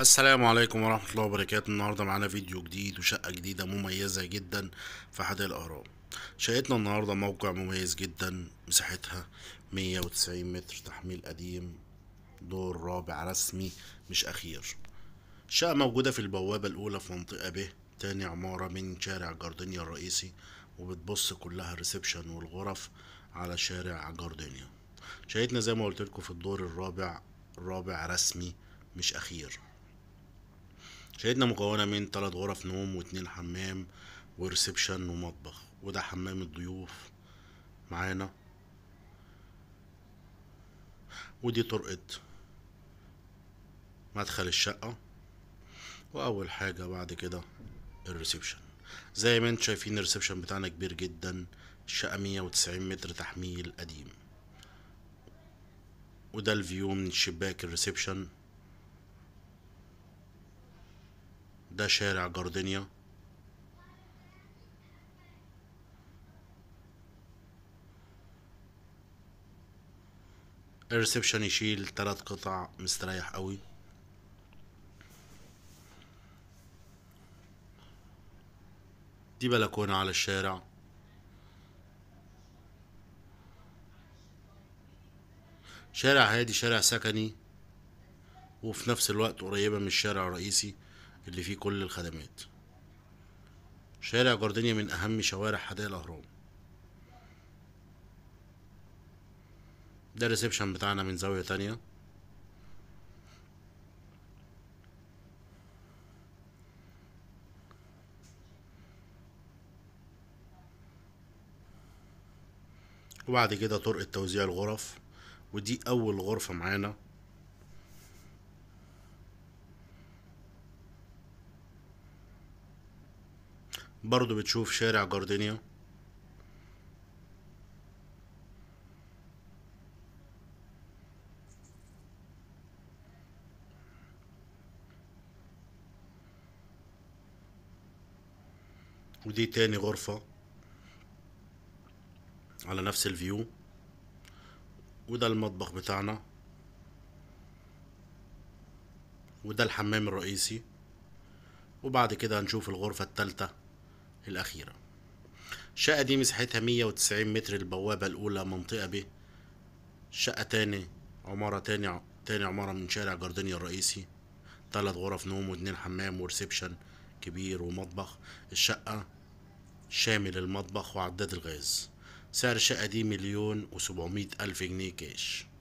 السلام عليكم ورحمة الله وبركاته النهاردة معانا فيديو جديد وشقة جديدة مميزة جدا في حدائق الأهرام شقتنا النهاردة موقع مميز جدا مساحتها 190 متر تحميل قديم دور رابع رسمي مش أخير الشقة موجودة في البوابة الأولى في منطقة ب تاني عمارة من شارع جاردينيا الرئيسي وبتبص كلها الريسبشن والغرف على شارع جاردينيا شقتنا زي ما قلت لكم في الدور الرابع رابع رسمي مش أخير شاهدنا مكونة من ثلاث غرف نوم واتنين حمام وريسبشن ومطبخ وده حمام الضيوف معانا ودي طرقة مدخل الشقة وأول حاجة بعد كده الريسبشن زي ما انتم شايفين الريسبشن بتاعنا كبير جدا الشقة مية وتسعين متر تحميل قديم وده الفيو من شباك الريسبشن ده شارع جاردينيا الريسبشن يشيل تلات قطع مستريح قوي دي بلكونة على الشارع شارع هادي شارع سكني وفي نفس الوقت قريبة من الشارع الرئيسي اللي فيه كل الخدمات شارع جاردينيا من أهم شوارع حدائق الأهرام ده الريسبشن بتاعنا من زاوية تانية وبعد كده طرق توزيع الغرف ودي أول غرفة معانا برضو بتشوف شارع جاردينيا ودي تاني غرفة على نفس الفيو وده المطبخ بتاعنا وده الحمام الرئيسي وبعد كده هنشوف الغرفة التالتة الأخيرة الشقة دي مساحتها 190 متر البوابة الأولى منطقة ب شقة تاني عمارة تاني تاني عمارة من شارع جاردينيا الرئيسي تلات غرف نوم واتنين حمام وريسبشن كبير ومطبخ الشقة شامل المطبخ وعداد الغاز سعر الشقة دي مليون وسبعمية ألف جنيه كاش